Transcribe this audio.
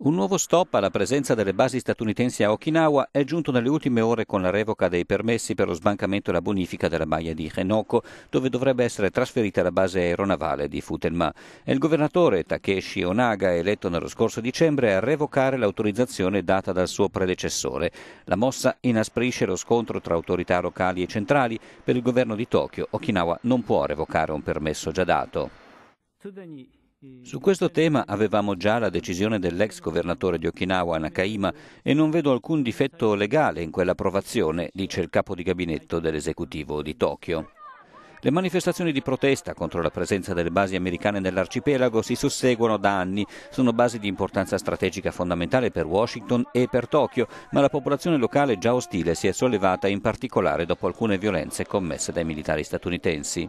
Un nuovo stop alla presenza delle basi statunitensi a Okinawa è giunto nelle ultime ore con la revoca dei permessi per lo sbancamento e la bonifica della baia di Henoko, dove dovrebbe essere trasferita la base aeronavale di Futenma. È il governatore Takeshi Onaga, eletto nello scorso dicembre, a revocare l'autorizzazione data dal suo predecessore. La mossa inasprisce lo scontro tra autorità locali e centrali. Per il governo di Tokyo, Okinawa non può revocare un permesso già dato. Su questo tema avevamo già la decisione dell'ex governatore di Okinawa, Nakaima, e non vedo alcun difetto legale in quell'approvazione, dice il capo di gabinetto dell'esecutivo di Tokyo. Le manifestazioni di protesta contro la presenza delle basi americane nell'arcipelago si susseguono da anni, sono basi di importanza strategica fondamentale per Washington e per Tokyo, ma la popolazione locale già ostile si è sollevata in particolare dopo alcune violenze commesse dai militari statunitensi.